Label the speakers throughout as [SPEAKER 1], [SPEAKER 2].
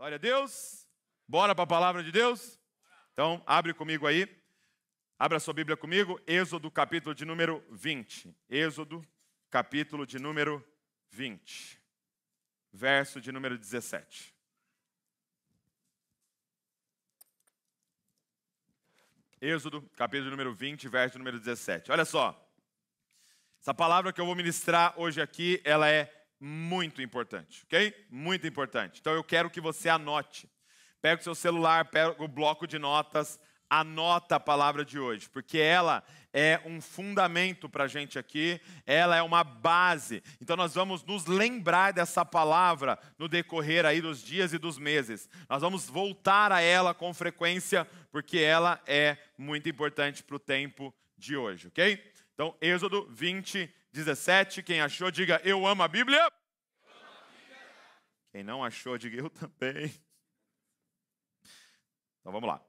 [SPEAKER 1] Glória a Deus. Bora para a palavra de Deus? Então, abre comigo aí. Abra sua Bíblia comigo. Êxodo, capítulo de número 20. Êxodo, capítulo de número 20. Verso de número 17. Êxodo, capítulo número 20, verso número 17. Olha só. Essa palavra que eu vou ministrar hoje aqui, ela é muito importante, ok? Muito importante. Então eu quero que você anote. Pega o seu celular, pega o bloco de notas, anota a palavra de hoje, porque ela é um fundamento para a gente aqui, ela é uma base. Então nós vamos nos lembrar dessa palavra no decorrer aí dos dias e dos meses. Nós vamos voltar a ela com frequência, porque ela é muito importante para o tempo de hoje, ok? Então, Êxodo 20, 17. Quem achou, diga eu amo a Bíblia. Quem não achou, diga eu também. Então vamos lá.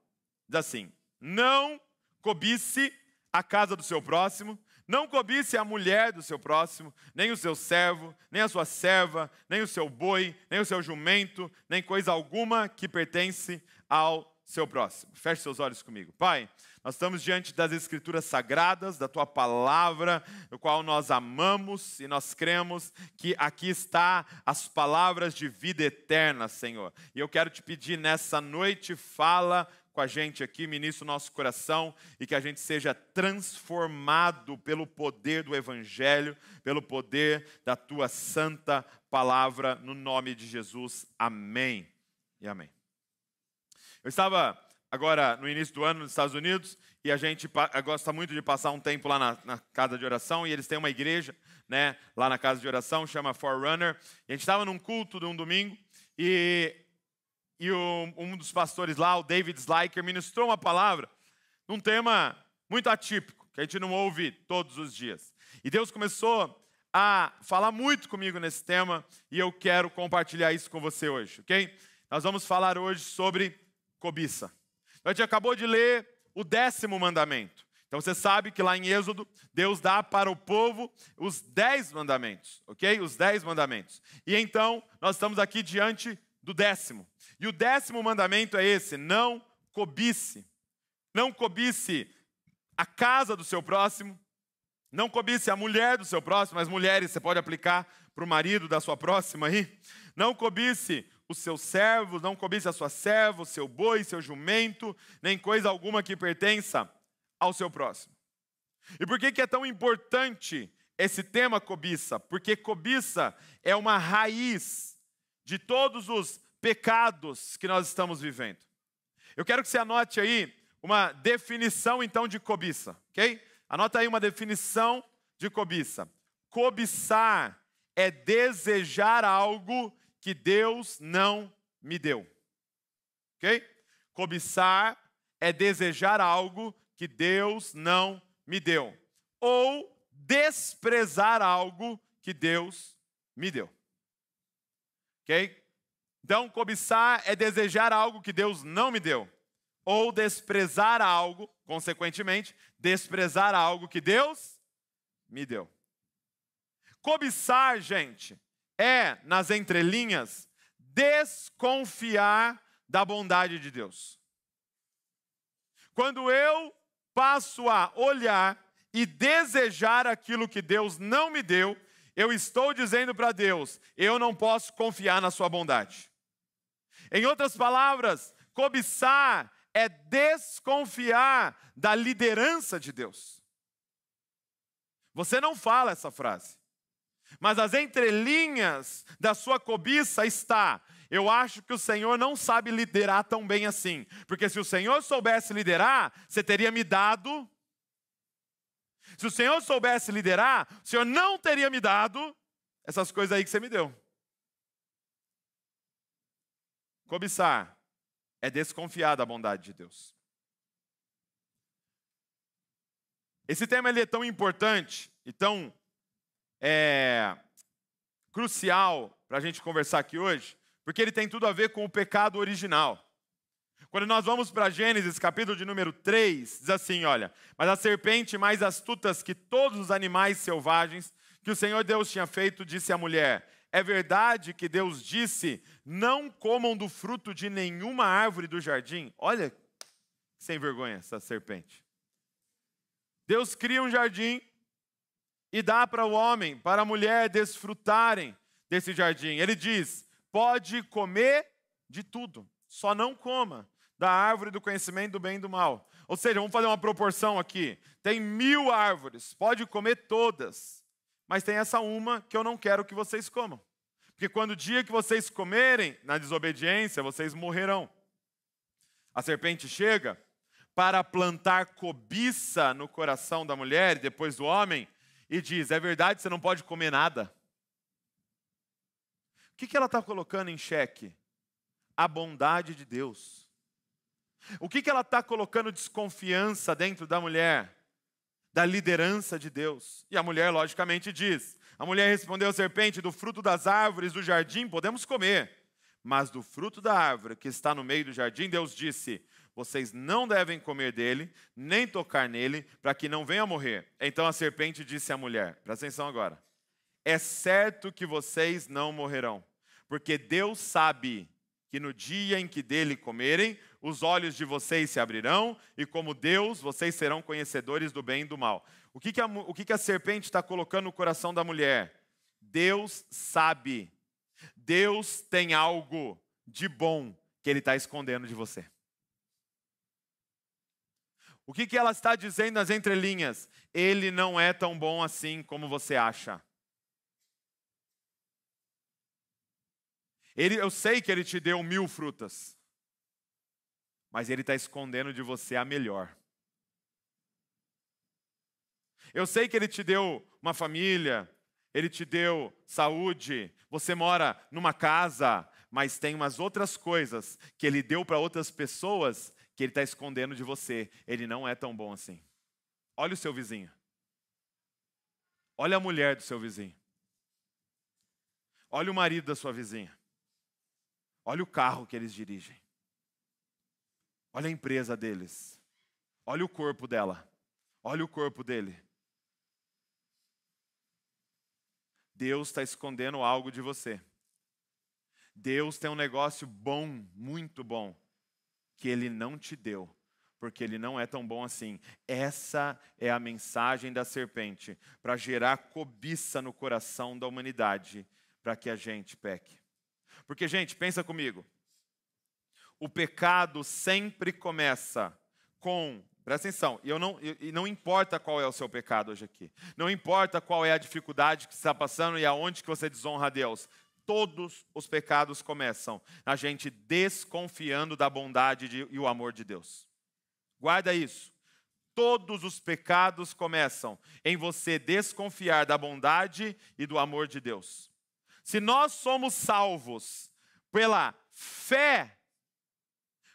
[SPEAKER 1] Diz assim: Não cobice a casa do seu próximo, não cobice a mulher do seu próximo, nem o seu servo, nem a sua serva, nem o seu boi, nem o seu jumento, nem coisa alguma que pertence ao seu próximo. Feche seus olhos comigo. Pai, nós estamos diante das Escrituras Sagradas, da tua palavra, no qual nós amamos e nós cremos que aqui está as palavras de vida eterna, Senhor. E eu quero te pedir nessa noite, fala com a gente aqui, ministra o nosso coração e que a gente seja transformado pelo poder do Evangelho, pelo poder da tua santa palavra, no nome de Jesus. Amém e amém. Eu estava agora no início do ano nos Estados Unidos e a gente eh, gosta muito de passar um tempo lá na, na, casa de oração e eles têm uma igreja, né, lá na casa de oração, chama Forerunner. E a gente estava num culto de um domingo e, e o, um dos pastores lá, o David Slyker, ministrou uma palavra num tema muito atípico, que a gente não ouve todos os dias. E Deus começou a falar muito comigo nesse tema e eu quero compartilhar isso com você hoje, ok? Nós vamos falar hoje sobre cobiça. A gente acabou de ler o décimo mandamento. Então você sabe que lá em Êxodo, Deus dá para o povo os dez mandamentos, ok? Os dez mandamentos. E então, nós estamos aqui diante do décimo. E o décimo mandamento é esse: não cobice. Não cobice a casa do seu próximo, não cobice a mulher do seu próximo, mas mulheres você pode aplicar para o marido da sua próxima aí. Não cobice os seus servos, não cobice a sua serva, o seu boi, seu jumento, nem coisa alguma que pertença ao seu próximo. E por que, que é tão importante esse tema cobiça? Porque cobiça é uma raiz de todos os pecados que nós estamos vivendo. Eu quero que você anote aí uma definição então de cobiça, ok? Anota aí uma definição de cobiça. Cobiçar é desejar algo que Deus não me deu. Ok? Cobiçar é desejar algo que Deus não me deu, ou desprezar algo que Deus me deu. Ok? Então, cobiçar é desejar algo que Deus não me deu, ou desprezar algo, consequentemente, desprezar algo que Deus me deu. Cobiçar, gente, é, nas entrelinhas, desconfiar da bondade de Deus. Quando eu passo a olhar e desejar aquilo que Deus não me deu, eu estou dizendo para Deus: eu não posso confiar na Sua bondade. Em outras palavras, cobiçar é desconfiar da liderança de Deus. Você não fala essa frase. Mas as entrelinhas da sua cobiça está. Eu acho que o Senhor não sabe liderar tão bem assim. Porque se o Senhor soubesse liderar, você teria me dado. Se o Senhor soubesse liderar, o Senhor não teria me dado essas coisas aí que você me deu. Cobiçar é desconfiar da bondade de Deus. Esse tema ele é tão importante e tão é, crucial para a gente conversar aqui hoje, porque ele tem tudo a ver com o pecado original. Quando nós vamos para Gênesis, capítulo de número 3, diz assim: olha, mas a serpente mais astuta que todos os animais selvagens que o Senhor Deus tinha feito, disse à mulher: É verdade que Deus disse: Não comam do fruto de nenhuma árvore do jardim. Olha, sem vergonha essa serpente. Deus cria um jardim, e dá para o homem, para a mulher desfrutarem desse jardim. Ele diz: pode comer de tudo, só não coma da árvore do conhecimento do bem e do mal. Ou seja, vamos fazer uma proporção aqui. Tem mil árvores, pode comer todas, mas tem essa uma que eu não quero que vocês comam. Porque quando o dia que vocês comerem, na desobediência, vocês morrerão. A serpente chega para plantar cobiça no coração da mulher e depois do homem, e diz: É verdade, você não pode comer nada. O que, ela está colocando em xeque? A bondade de Deus. O que, ela está colocando desconfiança dentro da mulher? Da liderança de Deus. E a mulher, logicamente, diz: A mulher respondeu, serpente, do fruto das árvores do jardim podemos comer, mas do fruto da árvore que está no meio do jardim, Deus disse: vocês não devem comer dele, nem tocar nele, para que não venha morrer. Então a serpente disse à mulher: Presta atenção agora. É certo que vocês não morrerão, porque Deus sabe que no dia em que dele comerem, os olhos de vocês se abrirão, e como Deus, vocês serão conhecedores do bem e do mal. O que, que, a, o que, que a serpente está colocando no coração da mulher? Deus sabe. Deus tem algo de bom que ele está escondendo de você. O que, que ela está dizendo nas entrelinhas? Ele não é tão bom assim como você acha. Ele, eu sei que ele te deu mil frutas, mas ele está escondendo de você a melhor. Eu sei que ele te deu uma família, ele te deu saúde, você mora numa casa, mas tem umas outras coisas que ele deu para outras pessoas que ele está escondendo de você. Ele não é tão bom assim. Olha o seu vizinho. Olha a mulher do seu vizinho. Olha o marido da sua vizinha. Olha o carro que eles dirigem. Olha a empresa deles. Olha o corpo dela. Olha o corpo dele. Deus está escondendo algo de você. Deus tem um negócio bom, muito bom, que ele não te deu, porque ele não é tão bom assim. Essa é a mensagem da serpente para gerar cobiça no coração da humanidade, para que a gente peque. Porque, gente, pensa comigo. O pecado sempre começa com Presta atenção, e, eu não, e não importa qual é o seu pecado hoje aqui, não importa qual é a dificuldade que você está passando e aonde que você desonra a Deus, todos os pecados começam na gente desconfiando da bondade de, e o amor de Deus. Guarda isso. Todos os pecados começam em você desconfiar da bondade e do amor de Deus. Se nós somos salvos pela fé,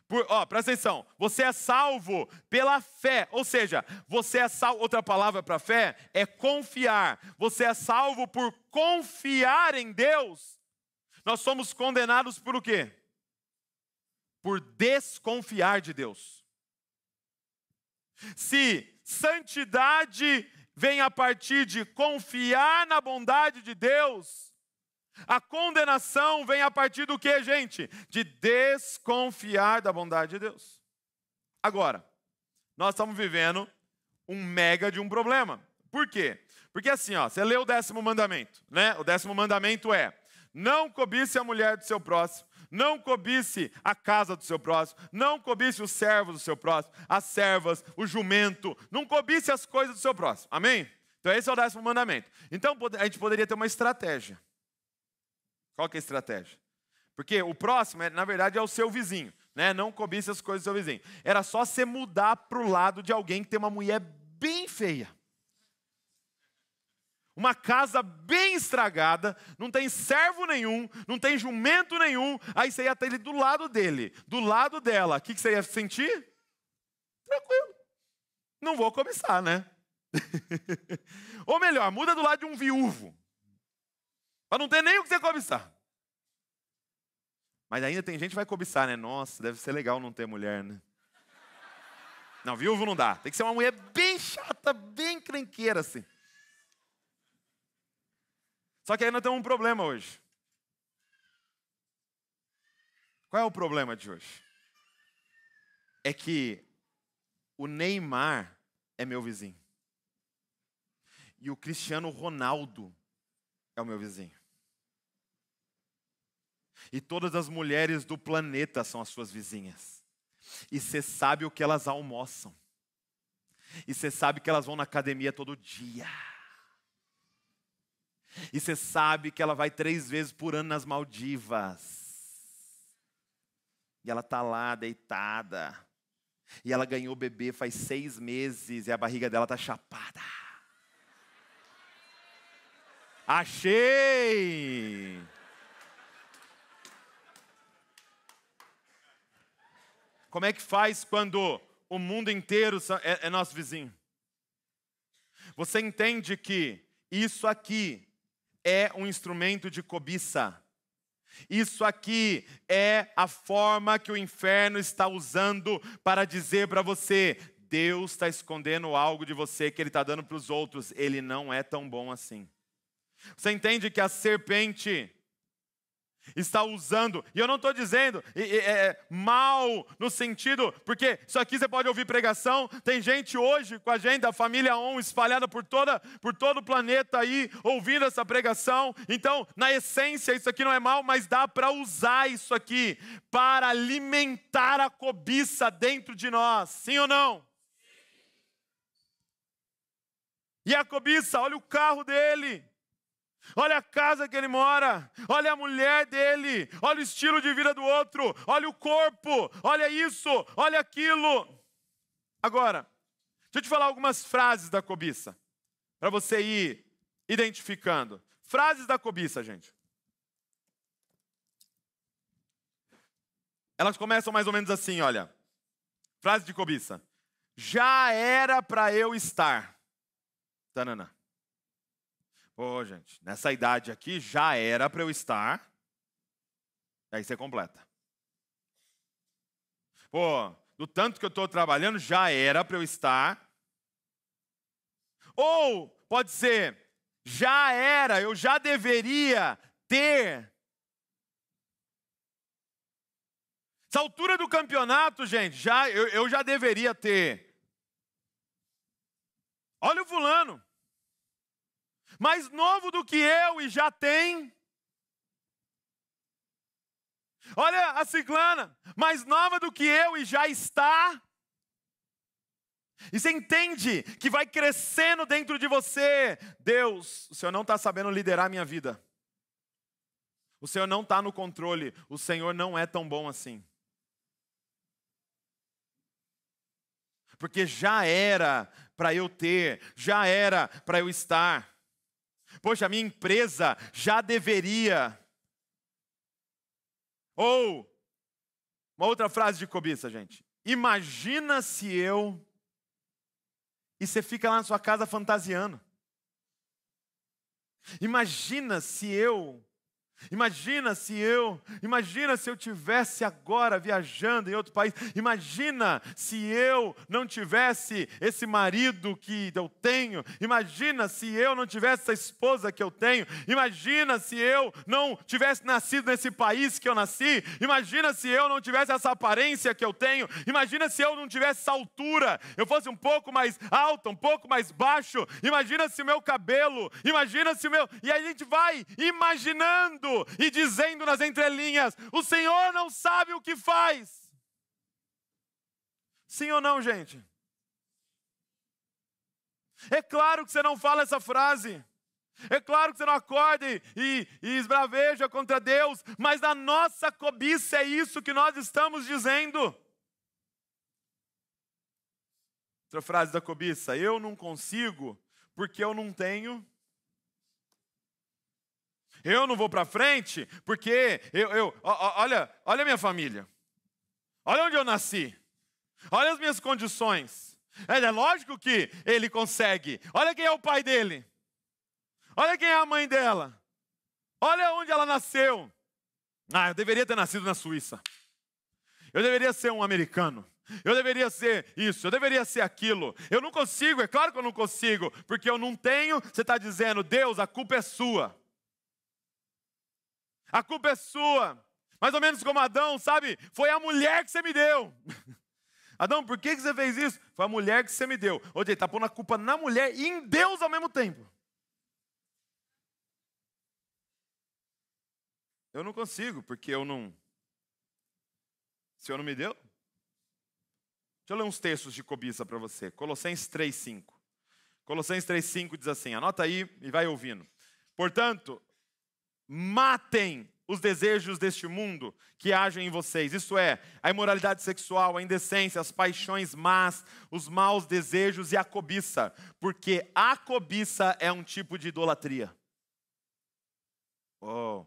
[SPEAKER 1] por, ó, presta atenção, você é salvo pela fé, ou seja, você é salvo, outra palavra para fé é confiar, você é salvo por confiar em Deus nós somos condenados por o quê? Por desconfiar de Deus. Se santidade vem a partir de confiar na bondade de Deus, a condenação vem a partir do que, gente? De desconfiar da bondade de Deus. Agora, nós estamos vivendo um mega de um problema. Por quê? Porque assim, ó, você lê o décimo mandamento, né? O décimo mandamento é: não cobice a mulher do seu próximo, não cobice a casa do seu próximo, não cobice os servos do seu próximo, as servas, o jumento, não cobice as coisas do seu próximo. Amém? Então esse é o décimo mandamento. Então a gente poderia ter uma estratégia. Qual que é a estratégia? Porque o próximo, é, na verdade, é o seu vizinho, né? Não cobice as coisas do seu vizinho. Era só você mudar para o lado de alguém que tem uma mulher bem feia uma casa bem estragada, não tem servo nenhum, não tem jumento nenhum, aí você ia ter ele do lado dele, do lado dela. O que você ia sentir? Tranquilo. Não vou cobiçar, né? Ou melhor, muda do lado de um viúvo. Para não ter nem o que você cobiçar. Mas ainda tem gente que vai cobiçar, né? Nossa, deve ser legal não ter mulher, né? Não, viúvo não dá. Tem que ser uma mulher bem chata, bem crenqueira, assim. Só que ainda tem um problema hoje. Qual é o problema de hoje? É que o Neymar é meu vizinho. E o Cristiano Ronaldo é o meu vizinho. E todas as mulheres do planeta são as suas vizinhas. E você sabe o que elas almoçam. E você sabe que elas vão na academia todo dia. E você sabe que ela vai três vezes por ano nas Maldivas. E ela tá lá deitada. E ela ganhou bebê faz seis meses e a barriga dela tá chapada. Achei! Como é que faz quando o mundo inteiro é, é nosso vizinho? Você entende que isso aqui é um instrumento de cobiça. Isso aqui é a forma que o inferno está usando para dizer para você: Deus está escondendo algo de você que Ele está dando para os outros. Ele não é tão bom assim. Você entende que a serpente está usando. E eu não estou dizendo é, é, mal no sentido, porque isso aqui você pode ouvir pregação. Tem gente hoje com a gente família On espalhada por, toda, por todo o planeta aí, ouvindo essa pregação. Então, na essência, isso aqui não é mal, mas dá para usar isso aqui para alimentar a cobiça dentro de nós. Sim ou não? Sim. E a cobiça, olha o carro dele. Olha a casa que ele mora, olha a mulher dele, olha o estilo de vida do outro, olha o corpo, olha isso, olha aquilo. Agora, deixa eu te falar algumas frases da cobiça, para você ir identificando. Frases da cobiça, gente. Elas começam mais ou menos assim, olha. Frase de cobiça. Já era para eu estar. Tanana. Ô, oh, gente, nessa idade aqui já era para eu estar. Aí você completa. Pô, do tanto que eu estou trabalhando, já era para eu estar. Ou pode ser, já era, eu já deveria ter. Essa altura do campeonato, gente, já eu, eu já deveria ter. Olha o fulano mais novo do que eu e já tem. Olha a ciclana, mais nova do que eu e já está. E você entende que vai crescendo dentro de você. Deus, o Senhor não está sabendo liderar a minha vida. O Senhor não está no controle. O Senhor não é tão bom assim. Porque já era para eu ter, já era para eu estar poxa, minha empresa já deveria. Ou, uma outra frase de cobiça, gente. Imagina se eu. E você fica lá na sua casa fantasiando. Imagina se eu Imagina se eu, imagina se eu tivesse agora viajando em outro país, imagina se eu não tivesse esse marido que eu tenho, imagina se eu não tivesse essa esposa que eu tenho, imagina se eu não tivesse nascido nesse país que eu nasci, imagina se eu não tivesse essa aparência que eu tenho, imagina se eu não tivesse essa altura, eu fosse um pouco mais alto, um pouco mais baixo, imagina se o meu cabelo, imagina se o meu. E a gente vai imaginando e dizendo nas entrelinhas: o Senhor não sabe o que faz. Sim ou não, gente? É claro que você não fala essa frase. É claro que você não acorda e, e esbraveja contra Deus, mas na nossa cobiça é isso que nós estamos dizendo. Outra frase da cobiça: eu não consigo porque eu não tenho. Eu não vou para frente porque eu, eu olha, olha a minha família. Olha onde eu nasci. Olha as minhas condições. É, é lógico que ele consegue. Olha quem é o pai dele. Olha quem é a mãe dela. Olha onde ela nasceu. Ah, eu deveria ter nascido na Suíça. Eu deveria ser um americano. Eu deveria ser isso, eu deveria ser aquilo. Eu não consigo, é claro que eu não consigo, porque eu não tenho. Você está dizendo, Deus, a culpa é sua a culpa é sua. Mais ou menos como Adão, sabe? Foi a mulher que você me deu. Adão, por que você fez isso? Foi a mulher que você me deu. Ou ele está pondo a culpa na mulher e em Deus ao mesmo tempo. Eu não consigo, porque eu não. O Senhor não me deu? Deixa eu ler uns textos de cobiça para você. Colossenses 3,5. Colossenses 3,5 diz assim: anota aí e vai ouvindo. Portanto, matem os desejos deste mundo que agem em vocês. Isso é, a imoralidade sexual, a indecência, as paixões más, os maus desejos e a cobiça, porque a cobiça é um tipo de idolatria. Oh.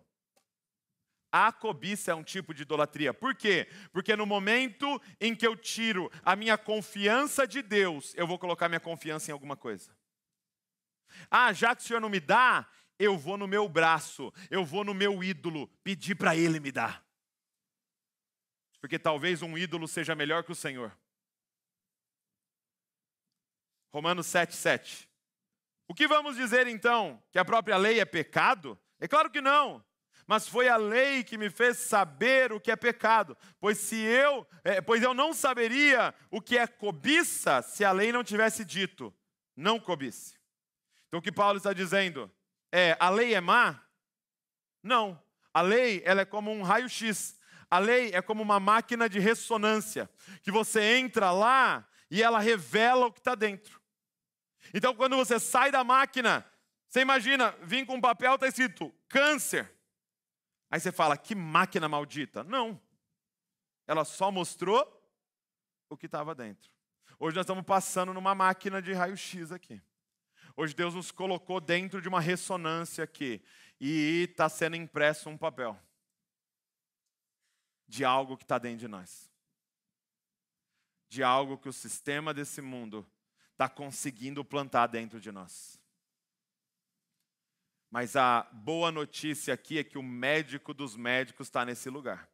[SPEAKER 1] A cobiça é um tipo de idolatria. Por quê? Porque no momento em que eu tiro a minha confiança de Deus, eu vou colocar minha confiança em alguma coisa. Ah, já que o Senhor não me dá, eu vou no meu braço, eu vou no meu ídolo pedir para ele me dar. Porque talvez um ídolo seja melhor que o Senhor. Romanos 7, 7. O que vamos dizer então? Que a própria lei é pecado? É claro que não. Mas foi a lei que me fez saber o que é pecado, pois se eu, é, pois eu não saberia o que é cobiça se a lei não tivesse dito: não cobice. Então o que Paulo está dizendo? é, a lei é má? Não. A lei ela é como um raio-x. A lei é como uma máquina de ressonância, que você entra lá e ela revela o que está dentro. Então, quando você sai da máquina, você imagina, vim com um papel, está escrito câncer. Aí você fala, que máquina maldita. Não. Ela só mostrou o que estava dentro. Hoje nós estamos passando numa máquina de raio-x aqui. Hoje Deus nos colocou dentro de uma ressonância aqui e está sendo impresso um papel de algo que está dentro de nós, de algo que o sistema desse mundo está conseguindo plantar dentro de nós. Mas a boa notícia aqui é que o médico dos médicos está nesse lugar.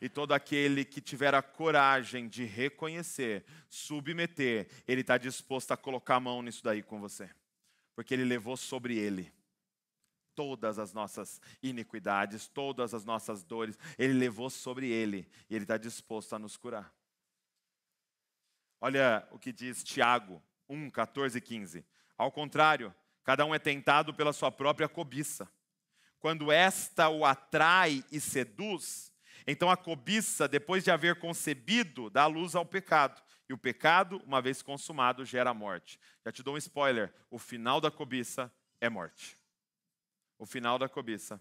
[SPEAKER 1] E todo aquele que tiver a coragem de reconhecer, submeter, ele está disposto a colocar a mão nisso daí com você porque ele levou sobre ele todas as nossas iniquidades, todas as nossas dores, ele levou sobre ele e ele está disposto a nos curar. Olha o que diz Tiago 1, 14 e 15. Ao contrário, cada um é tentado pela sua própria cobiça. Quando esta o atrai e seduz, então a cobiça, depois de haver concebido, dá luz ao pecado. E o pecado, uma vez consumado, gera a morte. Já te dou um spoiler: o final da cobiça é morte. O final da cobiça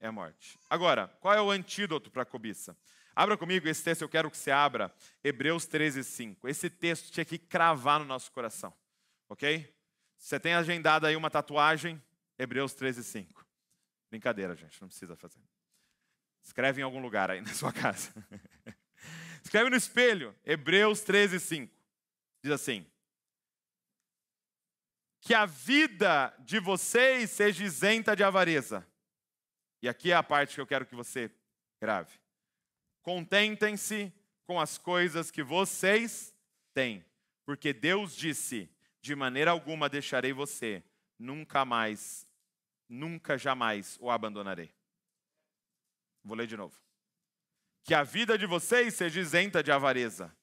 [SPEAKER 1] é morte. Agora, qual é o antídoto para a cobiça? Abra comigo esse texto, eu quero que você abra, Hebreus 13, 5. Esse texto tinha que cravar no nosso coração, ok? Você tem agendado aí uma tatuagem, Hebreus 13, 5. Brincadeira, gente, não precisa fazer. Escreve em algum lugar aí na sua casa. Escreve no espelho, Hebreus 13, 5. Diz assim: Que a vida de vocês seja isenta de avareza. E aqui é a parte que eu quero que você grave. Contentem-se com as coisas que vocês têm, porque Deus disse: De maneira alguma deixarei você, nunca mais, nunca jamais o abandonarei. Vou ler de novo. Que a vida de vocês seja isenta de avareza.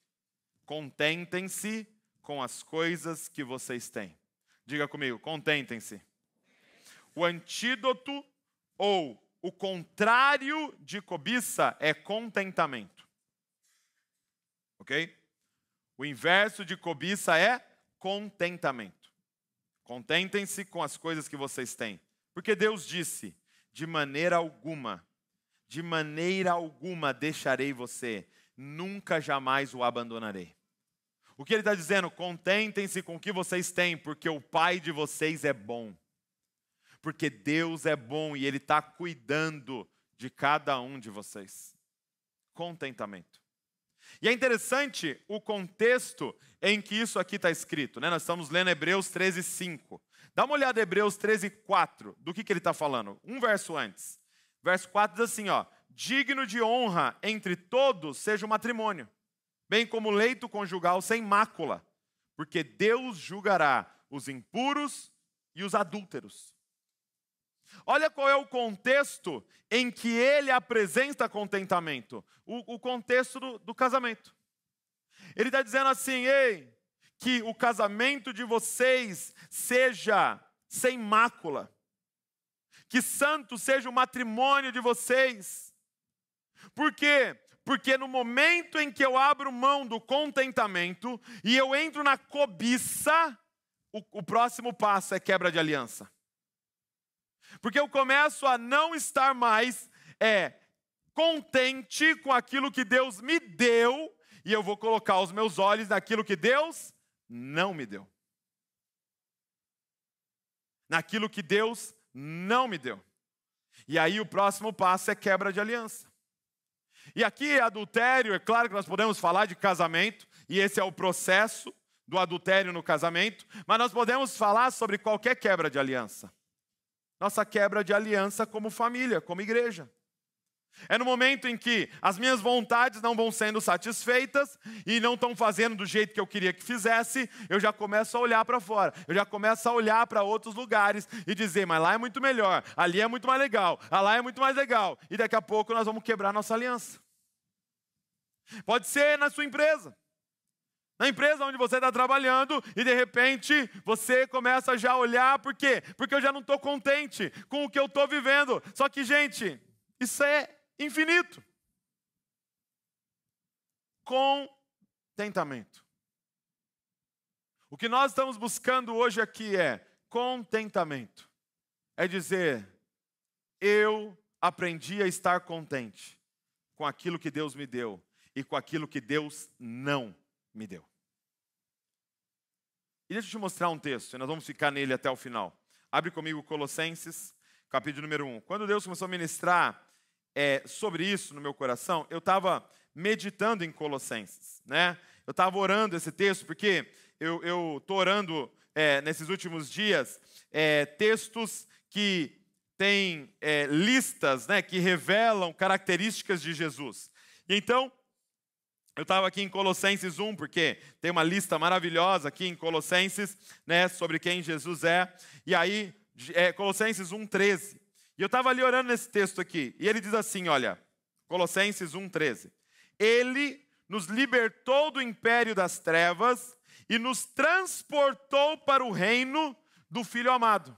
[SPEAKER 1] Contentem-se com as coisas que vocês têm. Diga comigo, contentem-se. O antídoto ou o contrário de cobiça é contentamento. Ok? O inverso de cobiça é contentamento. Contentem-se com as coisas que vocês têm. Porque Deus disse: de maneira alguma de maneira alguma deixarei você, nunca jamais o abandonarei. O que ele está dizendo? Contentem-se com o que vocês têm, porque o Pai de vocês é bom. Porque Deus é bom e Ele está cuidando de cada um de vocês. Contentamento. E é interessante o contexto em que isso aqui está escrito. Né? Nós estamos lendo Hebreus 13, 5. Dá uma olhada em Hebreus 13, 4, do que, que ele está falando. Um verso antes. Verso 4 diz assim, ó: digno de honra entre todos seja o matrimônio, bem como o leito conjugal sem mácula, porque Deus julgará os impuros e os adúlteros. Olha qual é o contexto em que ele apresenta contentamento, o, o contexto do, do casamento. Ele está dizendo assim: ei, que o casamento de vocês seja sem mácula que santo seja o matrimônio de vocês. Por quê? Porque no momento em que eu abro mão do contentamento e eu entro na cobiça, o, o próximo passo é quebra de aliança. Porque eu começo a não estar mais é, contente com aquilo que Deus me deu e eu vou colocar os meus olhos naquilo que Deus não me deu. Naquilo que Deus não me deu. E aí o próximo passo é quebra de aliança. E aqui é adultério, é claro que nós podemos falar de casamento, e esse é o processo do adultério no casamento, mas nós podemos falar sobre qualquer quebra de aliança. Nossa quebra de aliança como família, como igreja. É no momento em que as minhas vontades não vão sendo satisfeitas e não estão fazendo do jeito que eu queria que fizesse, eu já começo a olhar para fora, eu já começo a olhar para outros lugares e dizer, mas lá é muito melhor, ali é muito mais legal, lá é muito mais legal, e daqui a pouco nós vamos quebrar nossa aliança. Pode ser na sua empresa, na empresa onde você está trabalhando e de repente você começa já a olhar, por quê? Porque eu já não estou contente com o que eu estou vivendo. Só que, gente, isso é infinito. Contentamento. O que nós estamos buscando hoje aqui é contentamento. É dizer, eu aprendi a estar contente com aquilo que Deus me deu e com aquilo que Deus não me deu. E deixa eu te mostrar um texto, e nós vamos ficar nele até o final. Abre comigo Colossenses, capítulo número 1. Quando Deus começou a ministrar é, sobre isso no meu coração, eu estava meditando em Colossenses, né? Eu estava orando esse texto porque eu estou orando é, nesses últimos dias é, textos que têm é, listas, né? Que revelam características de Jesus. E então eu estava aqui em Colossenses 1, porque tem uma lista maravilhosa aqui em Colossenses, né, sobre quem Jesus é. E aí, é, Colossenses 1,13, e eu estava ali orando nesse texto aqui, e ele diz assim: olha, Colossenses 1,13. Ele nos libertou do império das trevas e nos transportou para o reino do Filho amado.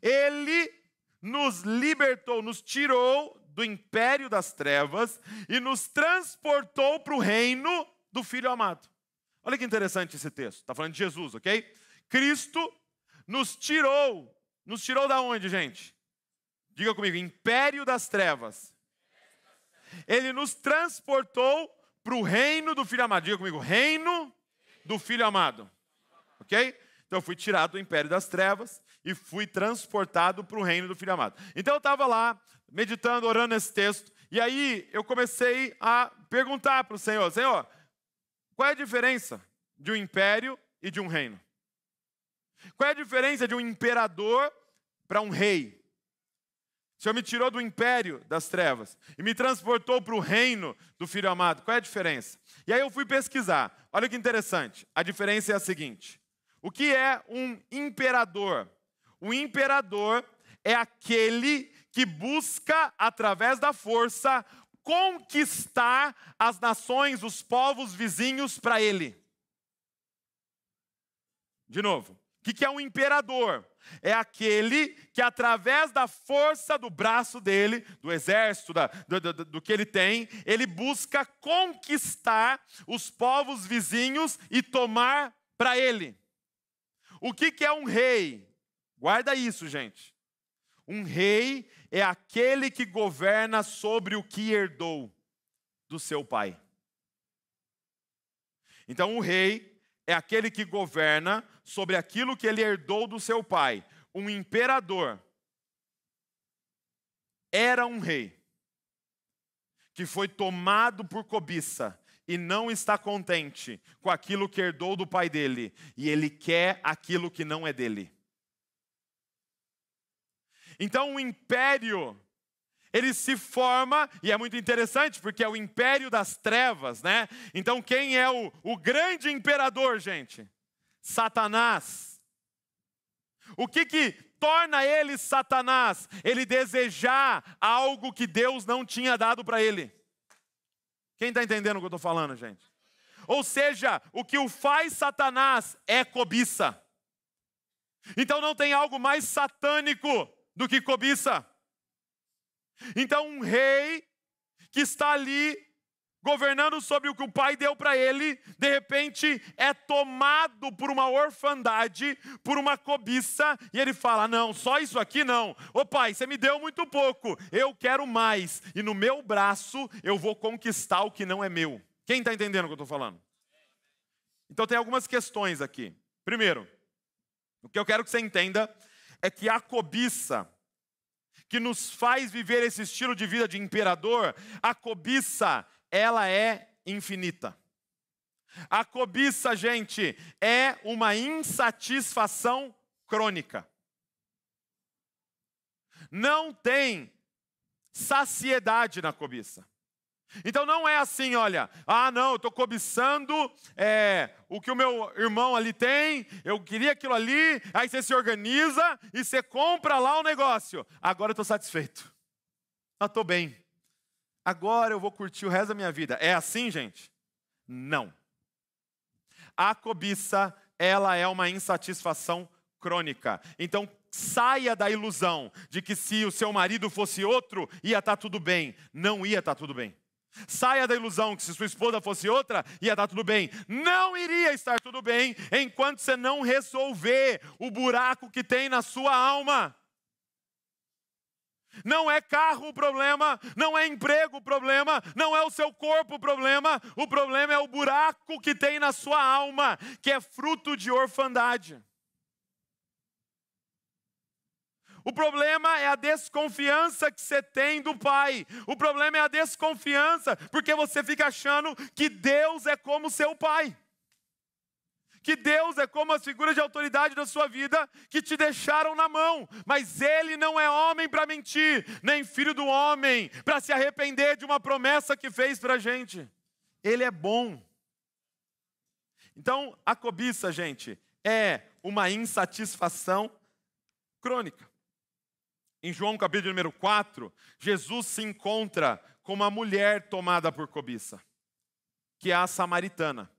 [SPEAKER 1] Ele nos libertou, nos tirou do império das trevas e nos transportou para o reino do Filho amado. Olha que interessante esse texto. Está falando de Jesus, ok? Cristo nos tirou. Nos tirou da onde, gente? Diga comigo, império das trevas. Ele nos transportou para o reino do Filho amado. Diga comigo, reino do Filho amado. Ok? Então eu fui tirado do império das trevas e fui transportado para o reino do Filho amado. Então eu estava lá, meditando, orando esse texto, e aí eu comecei a perguntar para o Senhor: Senhor, qual é a diferença de um império e de um reino? Qual é a diferença de um imperador para um rei? O Senhor me tirou do império das trevas e me transportou para o reino do Filho amado. Qual é a diferença? E aí eu fui pesquisar. Olha que interessante. A diferença é a seguinte: o que é um imperador? O imperador é aquele que busca, através da força, conquistar as nações, os povos vizinhos para ele. De novo, o que é um imperador? é aquele que, através da força do braço dele, do exército, da, do, do, do que ele tem, ele busca conquistar os povos vizinhos e tomar para ele. O que, que é um rei? Guarda isso, gente. Um rei é aquele que governa sobre o que herdou do seu pai. Então, o rei é aquele que governa sobre aquilo que ele herdou do seu pai. Um imperador era um rei que foi tomado por cobiça e não está contente com aquilo que herdou do pai dele, e ele quer aquilo que não é dele. Então, o império ele se forma, e é muito interessante, porque é o império das trevas, né? Então, quem é o, o grande imperador, gente? Satanás. O que que torna ele Satanás? Ele desejar algo que Deus não tinha dado para ele. Quem está entendendo o que eu estou falando, gente? Ou seja, o que o faz Satanás é cobiça. Então não tem algo mais satânico do que cobiça. Então, um rei que está ali governando sobre o que o pai deu para ele, de repente é tomado por uma orfandade, por uma cobiça, e ele fala: Não, só isso aqui não. Ô pai, você me deu muito pouco, eu quero mais, e no meu braço eu vou conquistar o que não é meu. Quem está entendendo o que eu estou falando? Então tem algumas questões aqui. Primeiro, o que eu quero que você entenda é que a cobiça que nos faz viver esse estilo de vida de imperador, a cobiça, ela é infinita. A cobiça, gente, é uma insatisfação crônica. Não tem saciedade na cobiça. Então não é assim, olha, ah não, eu estou cobiçando é, o que o meu irmão ali tem, eu queria aquilo ali, aí você se organiza e você compra lá o negócio. Agora eu estou satisfeito. estou ah, bem. Agora eu vou curtir o resto da minha vida. É assim, gente? Não. A cobiça, ela é uma insatisfação crônica. Então, saia da ilusão de que se o seu marido fosse outro, ia estar tá tudo bem. Não ia estar tá tudo bem. Saia da ilusão que se sua esposa fosse outra, ia dar tudo bem. Não iria estar tudo bem enquanto você não resolver o buraco que tem na sua alma. Não é carro o problema, não é emprego o problema, não é o seu corpo o problema, o problema é o buraco que tem na sua alma, que é fruto de orfandade. O problema é a desconfiança que você tem do pai. O problema é a desconfiança, porque você fica achando que Deus é como seu pai. Que Deus é como as figuras de autoridade da sua vida que te deixaram na mão, mas Ele não é homem para mentir, nem filho do homem para se arrepender de uma promessa que fez para a gente. Ele é bom. Então, a cobiça, gente, é uma insatisfação crônica. Em João capítulo número 4, Jesus se encontra com uma mulher tomada por cobiça, que é a samaritana.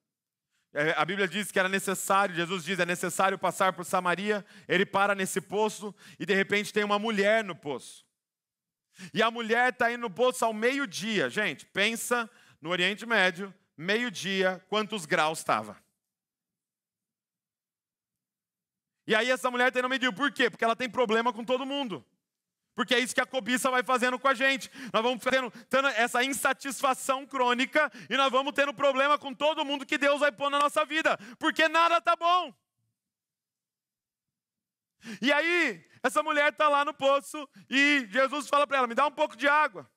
[SPEAKER 1] É, a Bíblia diz que era necessário, Jesus diz, é necessário passar por Samaria. Ele para nesse poço e de repente tem uma mulher no poço. E a mulher está indo no poço ao meio-dia. Gente, pensa no Oriente Médio, meio-dia, quantos graus estava. E aí essa mulher está indo meio-dia, por quê? Porque ela tem problema com todo mundo. Porque é isso que a cobiça vai fazendo com a gente. Nós vamos tendo, tendo essa insatisfação crônica e nós vamos tendo problema com todo mundo que Deus vai pôr na nossa vida, porque nada está bom. E aí, essa mulher está lá no poço e Jesus fala para ela: me dá um pouco de água.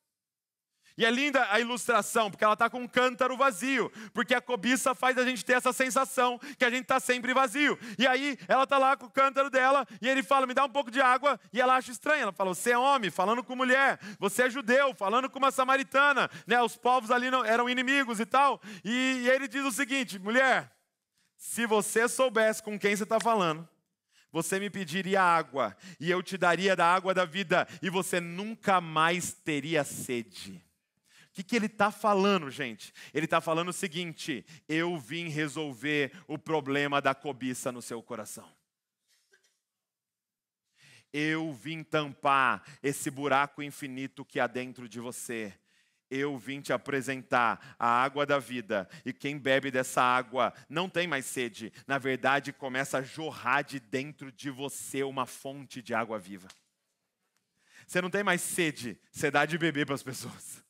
[SPEAKER 1] E é linda a ilustração, porque ela está com um cântaro vazio, porque a cobiça faz a gente ter essa sensação que a gente está sempre vazio. E aí ela está lá com o cântaro dela, e ele fala: Me dá um pouco de água, e ela acha estranho. Ela fala: Você é homem, falando com mulher, você é judeu, falando com uma samaritana, né? Os povos ali não, eram inimigos e tal. E, e ele diz o seguinte: mulher, se você soubesse com quem você está falando, você me pediria água, e eu te daria da água da vida, e você nunca mais teria sede. O que, que ele está falando, gente? Ele está falando o seguinte: eu vim resolver o problema da cobiça no seu coração. Eu vim tampar esse buraco infinito que há dentro de você. Eu vim te apresentar a água da vida, e quem bebe dessa água não tem mais sede. Na verdade, começa a jorrar de dentro de você uma fonte de água viva. Você não tem mais sede, você dá de beber para as pessoas.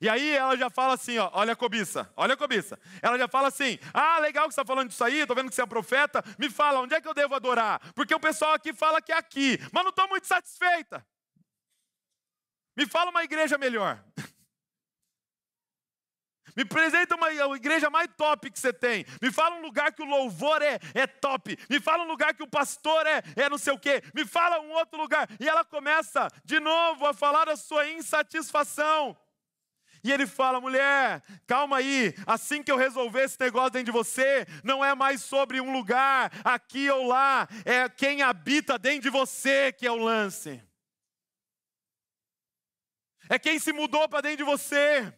[SPEAKER 1] E aí ela já fala assim, ó, olha a cobiça, olha a cobiça. Ela já fala assim, ah, legal que você está falando disso aí, estou vendo que você é profeta, me fala, onde é que eu devo adorar? Porque o pessoal aqui fala que é aqui, mas não estou muito satisfeita. Me fala uma igreja melhor. Me apresenta uma igreja mais top que você tem. Me fala um lugar que o louvor é, é top. Me fala um lugar que o pastor é, é não sei o quê. Me fala um outro lugar. E ela começa de novo a falar da sua insatisfação. E ele fala: mulher, calma aí, assim que eu resolver esse negócio dentro de você, não é mais sobre um lugar, aqui ou lá, é quem habita dentro de você que é o lance. É quem se mudou para dentro de você.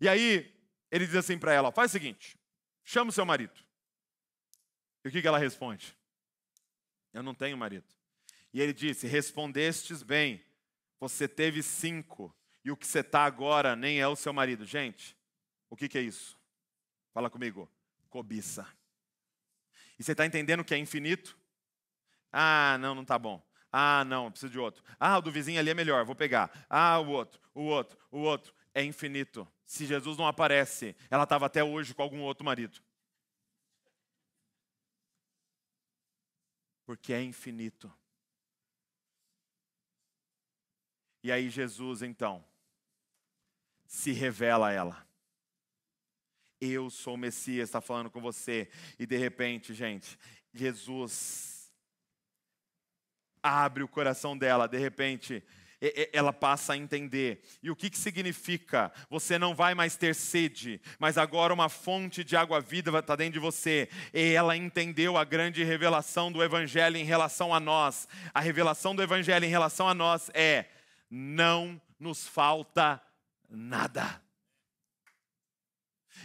[SPEAKER 1] E aí, ele diz assim para ela: faz o seguinte, chama o seu marido. E o que ela responde? Eu não tenho marido. E ele disse: respondestes bem você teve cinco e o que você está agora nem é o seu marido. Gente, o que, que é isso? Fala comigo. Cobiça. E você está entendendo que é infinito? Ah, não, não está bom. Ah, não, preciso de outro. Ah, o do vizinho ali é melhor, vou pegar. Ah, o outro, o outro, o outro. É infinito. Se Jesus não aparece, ela estava até hoje com algum outro marido. Porque é infinito. E aí Jesus, então, se revela a ela. Eu sou o Messias, está falando com você. E de repente, gente, Jesus abre o coração dela, de repente ela passa a entender. E o que, que significa? Você não vai mais ter sede, mas agora uma fonte de água viva está dentro de você. E ela entendeu a grande revelação do Evangelho em relação a nós. A revelação do Evangelho em relação a nós é não nos falta nada.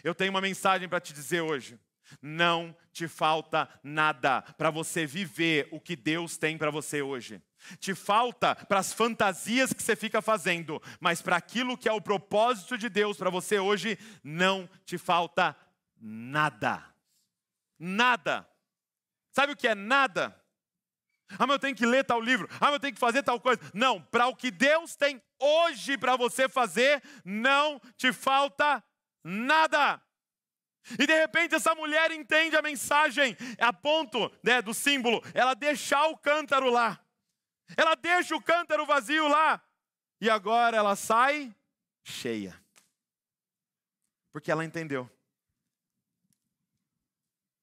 [SPEAKER 1] Eu tenho uma mensagem para te dizer hoje. Não te falta nada para você viver o que Deus tem para você hoje. Te falta para as fantasias que você fica fazendo, mas para aquilo que é o propósito de Deus para você hoje, não te falta nada. Nada. Sabe o que é nada? Ah, mas eu tenho que ler tal livro. Ah, mas eu tenho que fazer tal coisa. Não, para o que Deus tem hoje para você fazer, não te falta nada. E de repente essa mulher entende a mensagem, a ponto né, do símbolo, ela deixa o cântaro lá. Ela deixa o cântaro vazio lá. E agora ela sai cheia. Porque ela entendeu.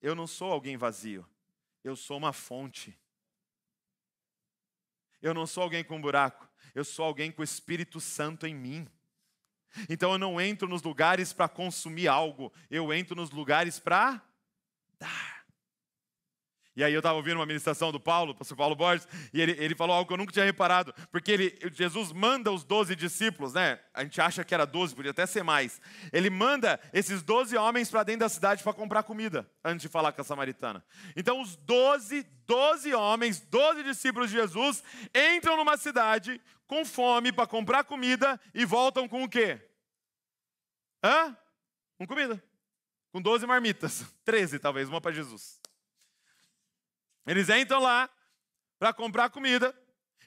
[SPEAKER 1] Eu não sou alguém vazio. Eu sou uma fonte eu não sou alguém com buraco, eu sou alguém com o Espírito Santo em mim. Então eu não entro nos lugares para consumir algo, eu entro nos lugares para dar. E aí eu estava ouvindo uma ministração do Paulo, pastor Paulo Borges, e ele, ele falou algo que eu nunca tinha reparado, porque ele, Jesus manda os doze discípulos, né? A gente acha que era doze, podia até ser mais. Ele manda esses doze homens para dentro da cidade para comprar comida, antes de falar com a samaritana. Então os doze, doze homens, doze discípulos de Jesus, entram numa cidade com fome para comprar comida e voltam com o quê? Hã? Com comida. Com doze marmitas. Treze, talvez, uma para Jesus. Eles entram lá para comprar comida.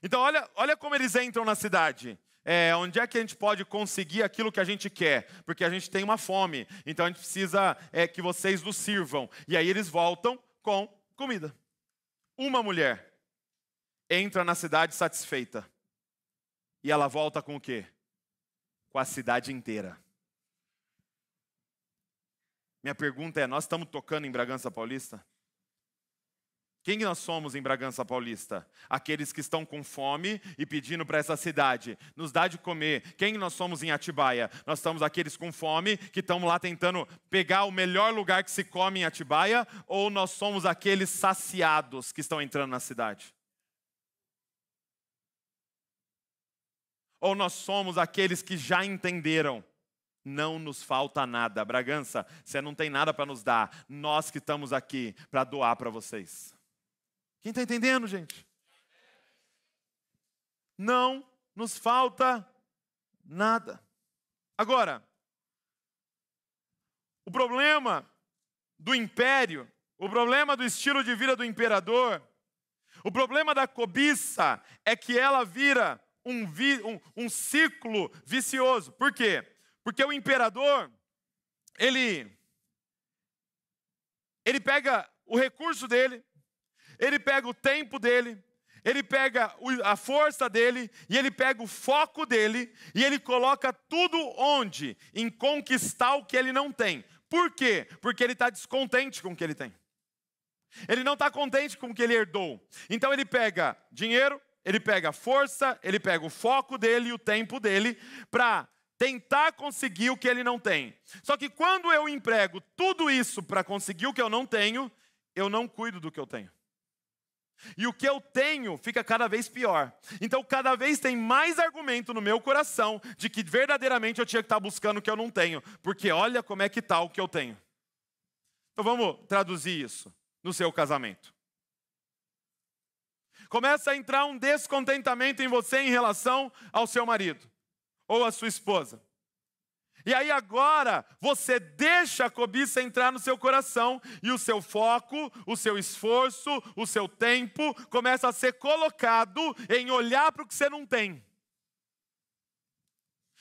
[SPEAKER 1] Então, olha, olha como eles entram na cidade. É, onde é que a gente pode conseguir aquilo que a gente quer? Porque a gente tem uma fome, então a gente precisa é, que vocês nos sirvam. E aí eles voltam com comida. Uma mulher entra na cidade satisfeita. E ela volta com o quê? Com a cidade inteira. Minha pergunta é: nós estamos tocando em Bragança Paulista? Quem nós somos em Bragança Paulista? Aqueles que estão com fome e pedindo para essa cidade, nos dá de comer. Quem nós somos em Atibaia? Nós estamos aqueles com fome que estamos lá tentando pegar o melhor lugar que se come em Atibaia, ou nós somos aqueles saciados que estão entrando na cidade? Ou nós somos aqueles que já entenderam? não nos falta nada. Bragança, você não tem nada para nos dar. Nós que estamos aqui para doar para vocês. Quem está entendendo, gente? Não nos falta nada. Agora, o problema do império, o problema do estilo de vida do imperador, o problema da cobiça é que ela vira um, vi, um, um, ciclo vicioso. Por quê? Porque o imperador, ele, ele pega o recurso dele, ele pega o tempo dele, ele pega a força dele, e ele pega o foco dele, e ele coloca tudo onde? Em conquistar o que ele não tem. Por quê? Porque ele está descontente com o que ele tem. Ele não está contente com o que ele herdou. Então ele pega dinheiro, ele pega força, ele pega o foco dele e o tempo dele para tentar conseguir o que ele não tem. Só que quando eu emprego tudo isso para conseguir o que eu não tenho, eu não cuido do que eu tenho. E o que eu tenho fica cada vez pior. Então, cada vez tem mais argumento no meu coração de que verdadeiramente eu tinha que estar tá buscando o que eu não tenho, porque olha como é que está o que eu tenho. Então, vamos traduzir isso no seu casamento. Começa a entrar um descontentamento em você em relação ao seu marido ou à sua esposa. E aí agora você deixa a cobiça entrar no seu coração e o seu foco, o seu esforço, o seu tempo começa a ser colocado em olhar para o que você não tem.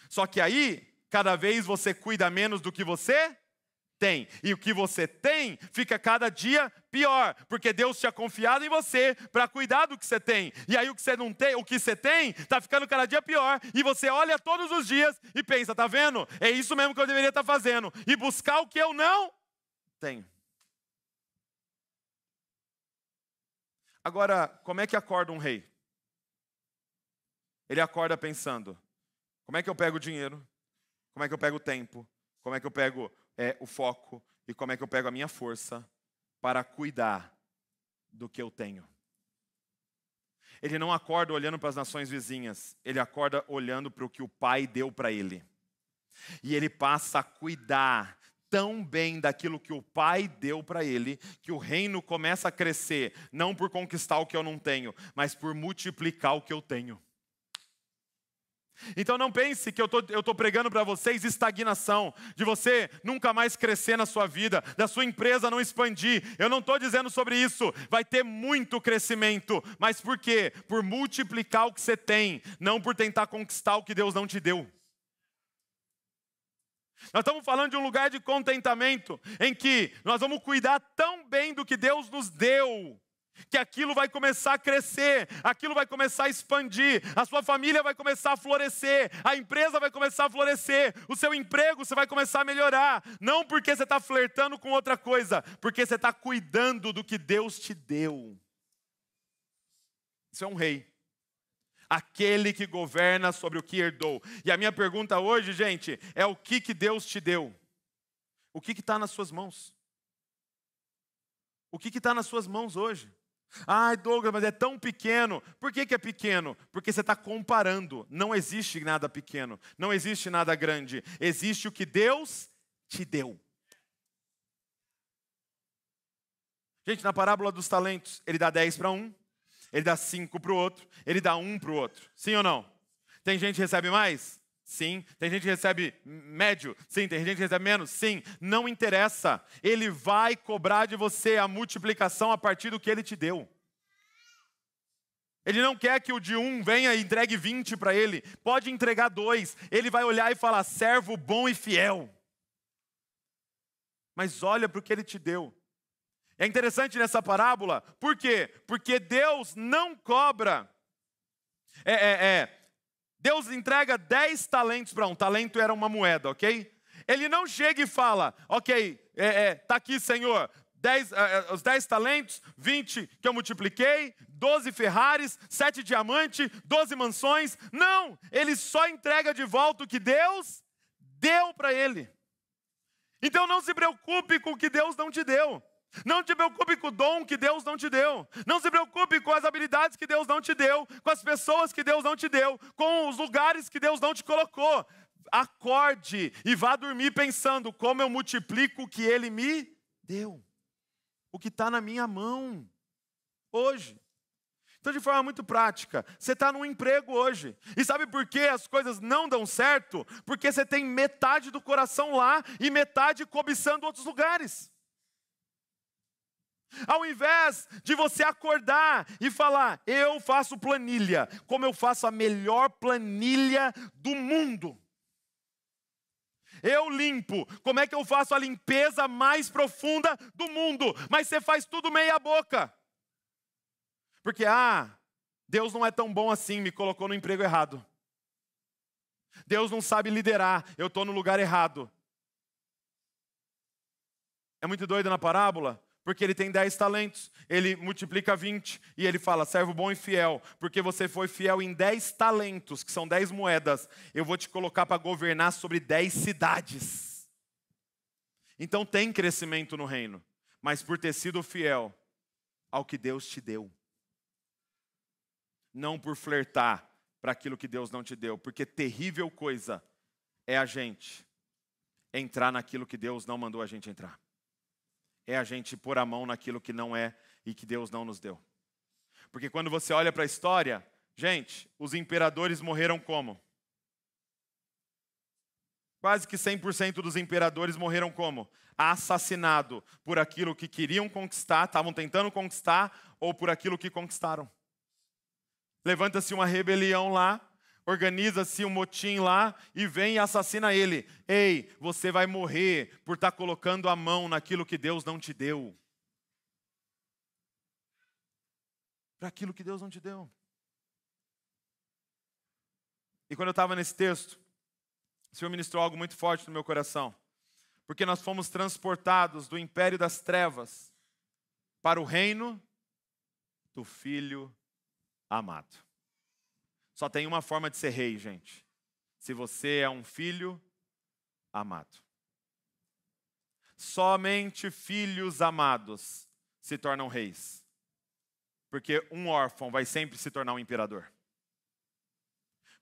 [SPEAKER 1] Só que aí, cada vez você cuida menos do que você tem. E o que você tem fica cada dia pior, porque Deus tinha confiado em você para cuidar do que você tem. E aí o que você não tem, o que você tem, está ficando cada dia pior. E você olha todos os dias e pensa, tá vendo? É isso mesmo que eu deveria estar tá fazendo e buscar o que eu não tenho. Agora, como é que acorda um rei? Ele acorda pensando: como é que eu pego o dinheiro? Como é que eu pego o tempo? Como é que eu pego é o foco e como é que eu pego a minha força para cuidar do que eu tenho. Ele não acorda olhando para as nações vizinhas, ele acorda olhando para o que o pai deu para ele. E ele passa a cuidar tão bem daquilo que o pai deu para ele, que o reino começa a crescer, não por conquistar o que eu não tenho, mas por multiplicar o que eu tenho. Então não pense que eu tô, estou tô pregando para vocês estagnação, de você nunca mais crescer na sua vida, da sua empresa não expandir. Eu não estou dizendo sobre isso. Vai ter muito crescimento, mas por quê? Por multiplicar o que você tem, não por tentar conquistar o que Deus não te deu. Nós estamos falando de um lugar de contentamento em que nós vamos cuidar tão bem do que Deus nos deu, que aquilo vai começar a crescer, aquilo vai começar a expandir, a sua família vai começar a florescer, a empresa vai começar a florescer, o seu emprego você vai começar a melhorar, não porque você está flertando com outra coisa, porque você está cuidando do que Deus te deu. Isso é um rei, aquele que governa sobre o que herdou. E a minha pergunta hoje, gente, é o que, que Deus te deu? O que está nas suas mãos? O que está nas suas mãos hoje? Ai, Douglas, mas é tão pequeno. Por que, que é pequeno? Porque você está comparando. Não existe nada pequeno, não existe nada grande. Existe o que Deus te deu. Gente, na parábola dos talentos, ele dá 10 para um, ele dá 5 para o outro, ele dá 1 um para o outro. Sim ou não? Tem gente que recebe mais? Sim. Tem gente que recebe médio? Sim. Tem gente que recebe menos? Sim. Não interessa. Ele vai cobrar de você a multiplicação a partir do que ele te deu. Ele não quer que o de um venha e entregue 20 para ele. Pode entregar dois. Ele vai olhar e falar: servo bom e fiel. Mas olha para o que ele te deu. É interessante nessa parábola, por quê? Porque Deus não cobra. É, é, é Deus entrega 10 talentos para um. Talento era uma moeda, ok? Ele não chega e fala, ok, é, é, tá aqui, Senhor, dez é, é os 10 talentos, 20 que eu multipliquei, 12 Ferraris, 7 diamantes, 12 mansões. Não! Ele só entrega de volta o que Deus deu para ele. Então não se preocupe com o que Deus não te deu. Não te preocupe com o dom que Deus não te deu. Não se preocupe com as habilidades que Deus não te deu, com as pessoas que Deus não te deu, com os lugares que Deus não te colocou. Acorde e vá dormir pensando como eu multiplico o que Ele me deu, o que está na minha mão hoje. Então, de forma muito prática, você está num emprego hoje. E sabe por que as coisas não dão certo? Porque você tem metade do coração lá e metade cobiçando outros lugares. Ao invés de você acordar e falar, eu faço planilha, como eu faço a melhor planilha do mundo. Eu limpo, como é que eu faço a limpeza mais profunda do mundo? Mas você faz tudo meia boca. Porque, ah, Deus não é tão bom assim, me colocou no emprego errado. Deus não sabe liderar, eu estou no lugar errado. É muito doido na parábola, porque ele tem 10 talentos, ele multiplica 20 e ele fala: servo bom e fiel, porque você foi fiel em 10 talentos, que são 10 moedas, eu vou te colocar para governar sobre 10 cidades. Então tem crescimento no reino, mas por ter sido fiel ao que Deus te deu, não por flertar para aquilo que Deus não te deu, porque terrível coisa é a gente entrar naquilo que Deus não mandou a gente entrar é a gente pôr a mão naquilo que não é e que Deus não nos deu. Porque quando você olha para a história, gente, os imperadores morreram como? Quase que 100% dos imperadores morreram como? Assassinado por aquilo que queriam conquistar, estavam tentando conquistar, ou por aquilo que conquistaram. Levanta-se uma rebelião lá, organiza-se um motim lá e vem e assassina ele. Ei, você vai morrer por estar tá colocando a mão naquilo que Deus não te deu. Para aquilo que Deus não te deu. E quando eu estava nesse texto, o Senhor ministrou algo muito forte no meu coração. Porque nós fomos transportados do império das trevas para o reino do Filho amado. Só tem uma forma de ser rei, gente. Se você é um filho amado. Somente filhos amados se tornam reis. Porque um órfão vai sempre se tornar um imperador.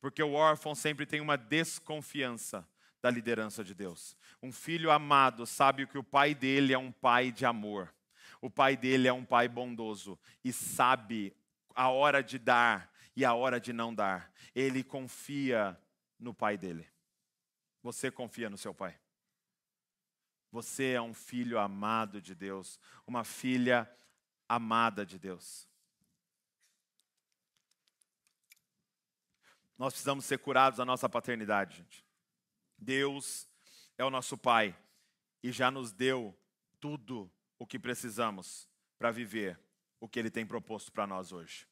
[SPEAKER 1] Porque o órfão sempre tem uma desconfiança da liderança de Deus. Um filho amado sabe que o pai dele é um pai de amor. O pai dele é um pai bondoso e sabe a hora de dar e a hora de não dar. Ele confia no pai dele. Você confia no seu pai. Você é um filho amado de Deus, uma filha amada de Deus. Nós precisamos ser curados da nossa paternidade, gente. Deus é o nosso Pai e já nos deu tudo o que precisamos para viver o que Ele tem proposto para nós hoje.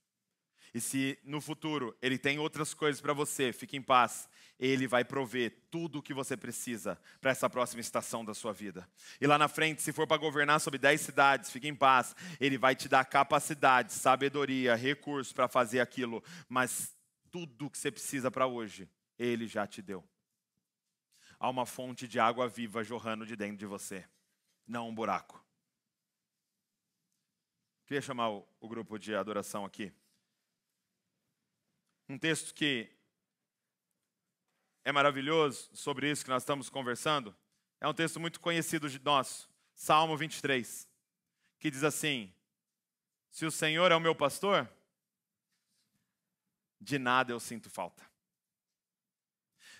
[SPEAKER 1] E se no futuro ele tem outras coisas para você, fique em paz. Ele vai prover tudo o que você precisa para essa próxima estação da sua vida. E lá na frente, se for para governar sobre 10 cidades, fique em paz. Ele vai te dar capacidade, sabedoria, recursos para fazer aquilo. Mas tudo o que você precisa para hoje, ele já te deu. Há uma fonte de água viva jorrando de dentro de você, não um buraco. Queria chamar o grupo de adoração aqui um texto que é maravilhoso sobre isso que nós estamos conversando. É um texto muito conhecido de nós, Salmo 23, que diz assim: Se o Senhor é o meu pastor, de nada eu sinto falta.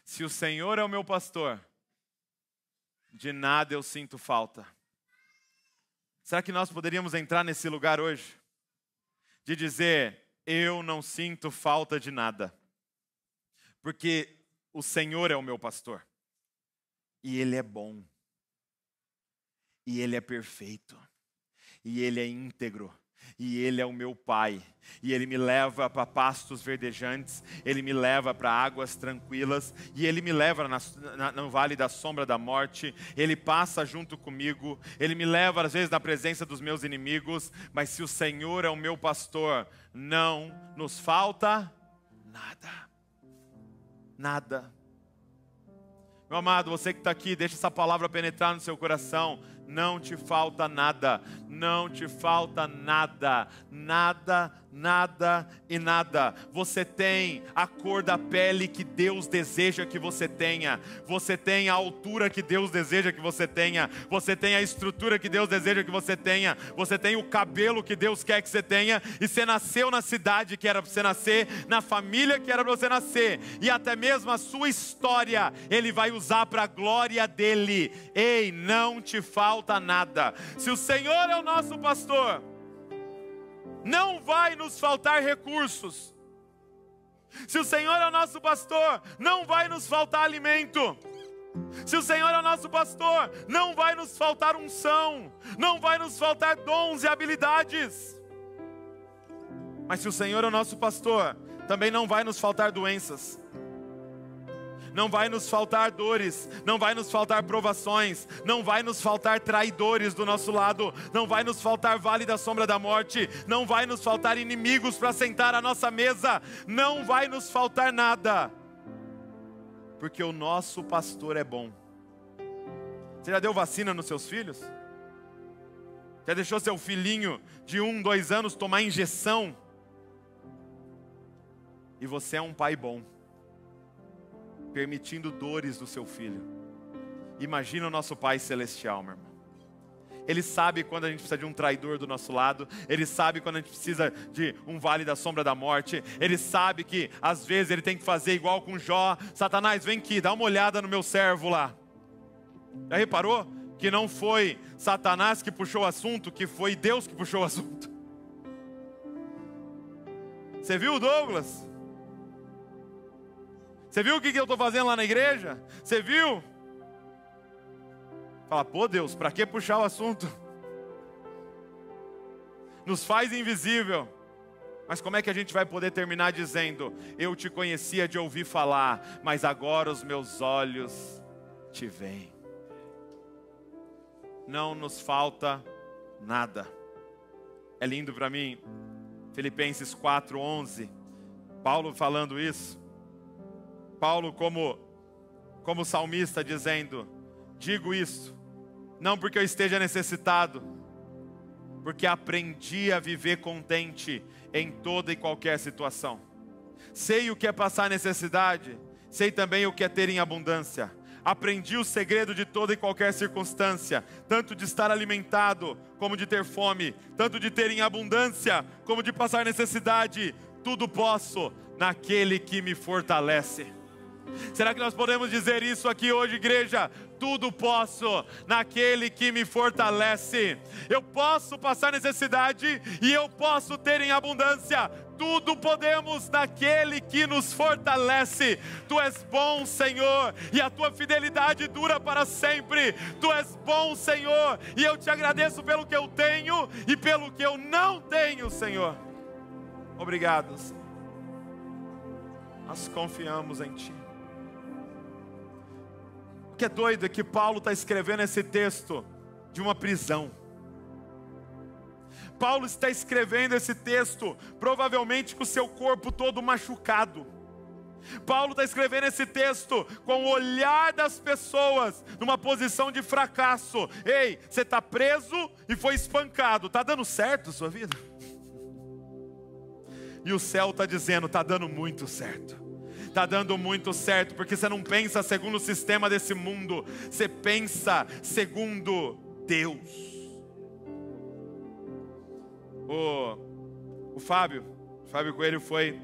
[SPEAKER 1] Se o Senhor é o meu pastor, de nada eu sinto falta. Será que nós poderíamos entrar nesse lugar hoje? De dizer, eu não sinto falta de nada, porque o Senhor é o meu pastor, e Ele é bom, e Ele é perfeito, e Ele é íntegro, e Ele é o meu Pai, e Ele me leva para pastos verdejantes, Ele me leva para águas tranquilas, e Ele me leva na, na, no vale da sombra da morte, Ele passa junto comigo, Ele me leva às vezes na presença dos meus inimigos, mas se o Senhor é o meu pastor, não nos falta nada, nada. Meu amado, você que está aqui, deixa essa palavra penetrar no seu coração não te falta nada, não te falta nada, nada, nada e nada. Você tem a cor da pele que Deus deseja que você tenha. Você tem a altura que Deus deseja que você tenha. Você tem a estrutura que Deus deseja que você tenha. Você tem o cabelo que Deus quer que você tenha. E você nasceu na cidade que era para você nascer, na família que era para você nascer. E até mesmo a sua história, Ele vai usar para a glória dele. Ei, não te falta nada. Se o Senhor é o nosso pastor, não vai nos faltar recursos. Se o Senhor é o nosso pastor, não vai nos faltar alimento. Se o Senhor é o nosso pastor, não vai nos faltar unção, não vai nos faltar dons e habilidades. Mas se o Senhor é o nosso pastor, também não vai nos faltar doenças não vai nos faltar dores, não vai nos faltar provações, não vai nos faltar traidores do nosso lado, não vai nos faltar vale da sombra da morte, não vai nos faltar inimigos para sentar à nossa mesa, não vai nos faltar nada, porque o nosso pastor é bom. Você já deu vacina nos seus filhos? Já deixou seu filhinho de um, dois anos tomar injeção? E você é um pai bom permitindo dores do seu filho. Imagina o nosso Pai Celestial, meu irmão. Ele sabe quando a gente precisa de um traidor do nosso lado, ele sabe quando a gente precisa de um vale da sombra da morte, ele sabe que às vezes ele tem que fazer igual com Jó: Satanás, vem aqui, dá uma olhada no meu servo lá. Já reparou que não foi Satanás que puxou o assunto, que foi Deus que puxou o assunto? Você viu, Douglas? Você viu o que eu estou fazendo lá na igreja? Você viu? Fala, pô Deus, para que puxar o assunto? Nos faz invisível. Mas como é que a gente vai poder terminar dizendo: Eu te conhecia de ouvir falar, mas agora os meus olhos te veem? Não nos falta nada. É lindo para mim, Filipenses 4:11. Paulo falando isso. Paulo como, como salmista, dizendo: Digo isso, não porque eu esteja necessitado, porque aprendi a viver contente em toda e qualquer situação. Sei o que é passar necessidade, sei também o que é ter em abundância. Aprendi o segredo de toda e qualquer circunstância, tanto de estar alimentado como de ter fome, tanto de ter em abundância como de passar necessidade. Tudo posso naquele que me fortalece. Será que nós podemos dizer isso aqui hoje, igreja? Tudo posso naquele que me fortalece. Eu posso passar necessidade e eu posso ter em abundância. Tudo podemos naquele que nos fortalece. Tu és bom, Senhor, e a tua fidelidade dura para sempre. Tu és bom, Senhor, e eu te agradeço pelo que eu tenho e pelo que eu não tenho, Senhor. Obrigado, Senhor. Nós confiamos em Ti que é doido é que Paulo está escrevendo esse texto de uma prisão. Paulo está escrevendo esse texto, provavelmente com o seu corpo todo machucado. Paulo está escrevendo esse texto com o olhar das pessoas numa posição de fracasso. Ei, você está preso e foi espancado. Está dando certo a sua vida? E o céu está dizendo: está dando muito certo está dando muito certo, porque você não pensa segundo o sistema desse mundo, você pensa segundo Deus. O, o Fábio, o Fábio Coelho foi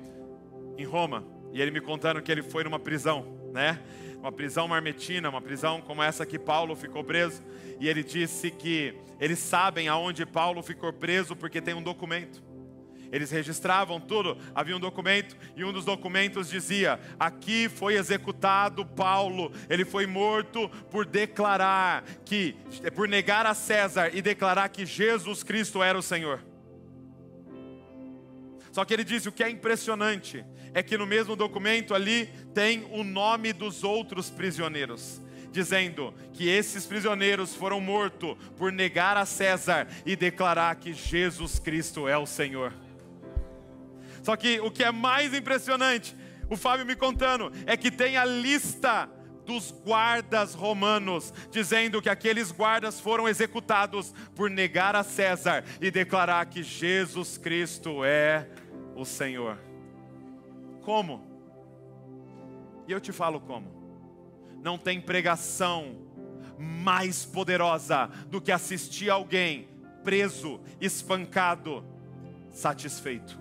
[SPEAKER 1] em Roma e ele me contando que ele foi numa prisão, né? Uma prisão marmetina, uma prisão como essa que Paulo ficou preso. E ele disse que eles sabem aonde Paulo ficou preso porque tem um documento. Eles registravam tudo, havia um documento e um dos documentos dizia: aqui foi executado Paulo, ele foi morto por declarar que, por negar a César e declarar que Jesus Cristo era o Senhor. Só que ele diz: o que é impressionante é que no mesmo documento ali tem o nome dos outros prisioneiros dizendo que esses prisioneiros foram mortos por negar a César e declarar que Jesus Cristo é o Senhor. Só que o que é mais impressionante, o Fábio me contando, é que tem a lista dos guardas romanos, dizendo que aqueles guardas foram executados por negar a César e declarar que Jesus Cristo é o Senhor. Como? E eu te falo como. Não tem pregação mais poderosa do que assistir alguém preso, espancado, satisfeito.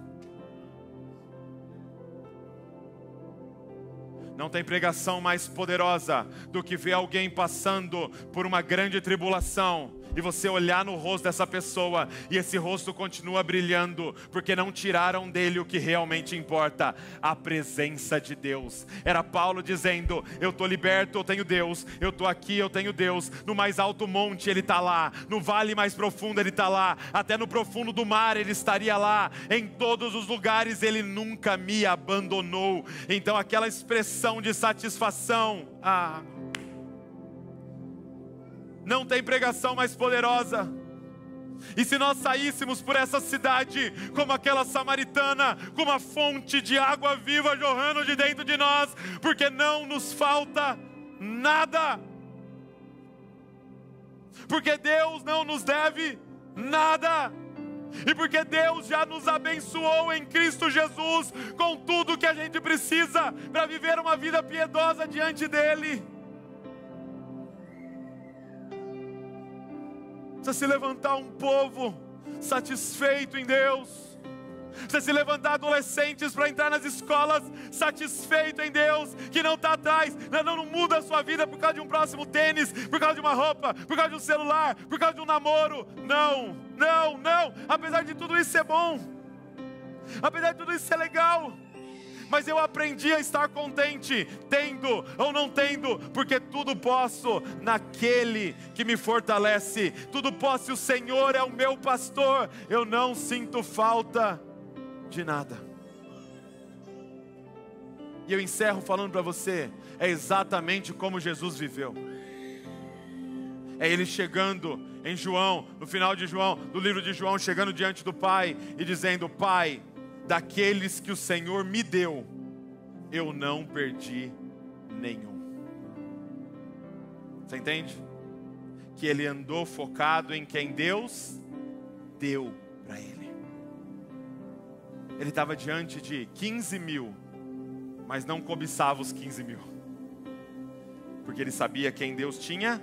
[SPEAKER 1] Não tem pregação mais poderosa do que ver alguém passando por uma grande tribulação e você olhar no rosto dessa pessoa e esse rosto continua brilhando, porque não tiraram dele o que realmente importa, a presença de Deus. Era Paulo dizendo: Eu estou liberto, eu tenho Deus, eu estou aqui, eu tenho Deus. No mais alto monte ele está lá, no vale mais profundo ele está lá, até no profundo do mar ele estaria lá, em todos os lugares ele nunca me abandonou. Então aquela expressão de satisfação, ah, não tem pregação mais poderosa. E se nós saíssemos por essa cidade como aquela samaritana, com uma fonte de água viva jorrando de dentro de nós, porque não nos falta nada. Porque Deus não nos deve nada. E porque Deus já nos abençoou em Cristo Jesus com tudo que a gente precisa para viver uma vida piedosa diante dele. Precisa se levantar um povo satisfeito em Deus. Precisa se levantar adolescentes para entrar nas escolas satisfeito em Deus, que não está atrás, né? não, não muda a sua vida por causa de um próximo tênis, por causa de uma roupa, por causa de um celular, por causa de um namoro. Não, não, não. Apesar de tudo isso ser bom, apesar de tudo isso ser legal, mas eu aprendi a estar contente, tendo ou não tendo, porque tudo posso naquele que me fortalece, tudo posso, o Senhor é o meu pastor, eu não sinto falta de nada. E eu encerro falando para você, é exatamente como Jesus viveu. É ele chegando em João, no final de João, do livro de João, chegando diante do Pai e dizendo: Pai, daqueles que o Senhor me deu, eu não perdi nenhum. Você entende? Que ele andou focado em quem Deus deu para ele. Ele estava diante de 15 mil, mas não cobiçava os 15 mil, porque ele sabia quem Deus tinha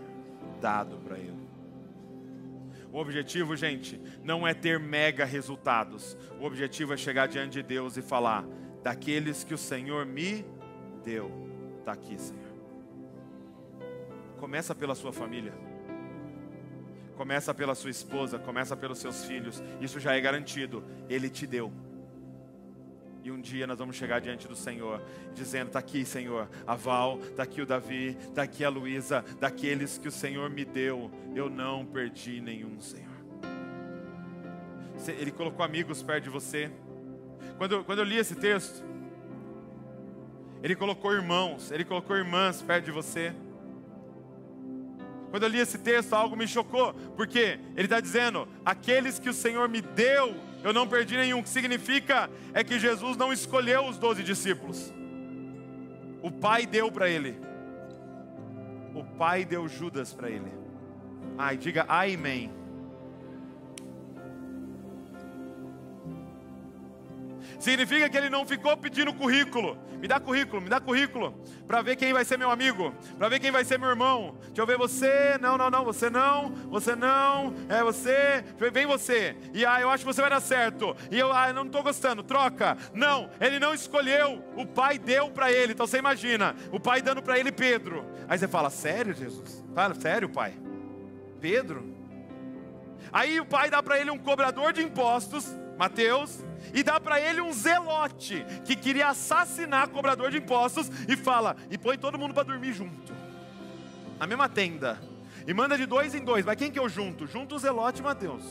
[SPEAKER 1] dado para ele. O objetivo, gente, não é ter mega resultados. O objetivo é chegar diante de Deus e falar: daqueles que o Senhor me deu, está aqui, Senhor. Começa pela sua família. Começa pela sua esposa, começa pelos seus filhos. Isso já é garantido. Ele te deu. E um dia nós vamos chegar diante do Senhor, dizendo: está aqui, Senhor, a Val, está aqui o Davi, está aqui a Luísa, daqueles que o Senhor me deu, eu não perdi nenhum, Senhor. Ele colocou amigos perto de você. Quando, quando eu li esse texto, ele colocou irmãos, ele colocou irmãs perto de você. Quando eu li esse texto, algo me chocou, porque ele está dizendo: aqueles que o Senhor me deu, eu não perdi nenhum. O que significa é que Jesus não escolheu os doze discípulos. O Pai deu para ele. O Pai deu Judas para ele. Ai, diga amém. Significa que ele não ficou pedindo currículo. Me dá currículo, me dá currículo. Para ver quem vai ser meu amigo. Para ver quem vai ser meu irmão. Deixa eu ver você. Não, não, não. Você não. Você não. É você. vem você. E ah, eu acho que você vai dar certo. E eu, ah, eu não estou gostando. Troca. Não. Ele não escolheu. O pai deu para ele. Então você imagina. O pai dando para ele Pedro. Aí você fala: Sério, Jesus? Fala, sério, pai? Pedro? Aí o pai dá para ele um cobrador de impostos. Mateus e dá para ele um zelote que queria assassinar cobrador de impostos e fala: e põe todo mundo para dormir junto, na mesma tenda, e manda de dois em dois. Mas quem que eu junto? Junto o zelote e Mateus,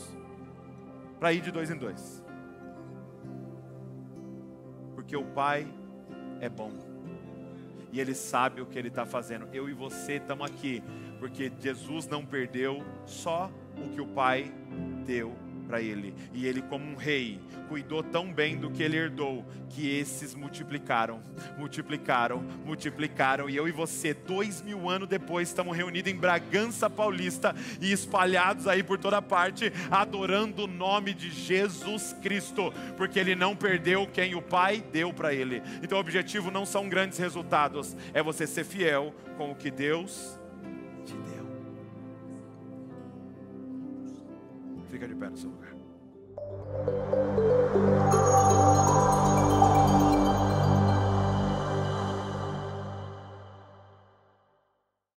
[SPEAKER 1] para ir de dois em dois, porque o Pai é bom e Ele sabe o que Ele está fazendo. Eu e você estamos aqui, porque Jesus não perdeu só o que o Pai deu para ele. E ele, como um rei, cuidou tão bem do que ele herdou, que esses multiplicaram, multiplicaram, multiplicaram. E eu e você, dois mil anos depois, estamos reunidos em Bragança Paulista e espalhados aí por toda parte, adorando o nome de Jesus Cristo, porque ele não perdeu quem o Pai deu para ele. Então, o objetivo não são grandes resultados, é você ser fiel com o que Deus Fica de pé no seu lugar.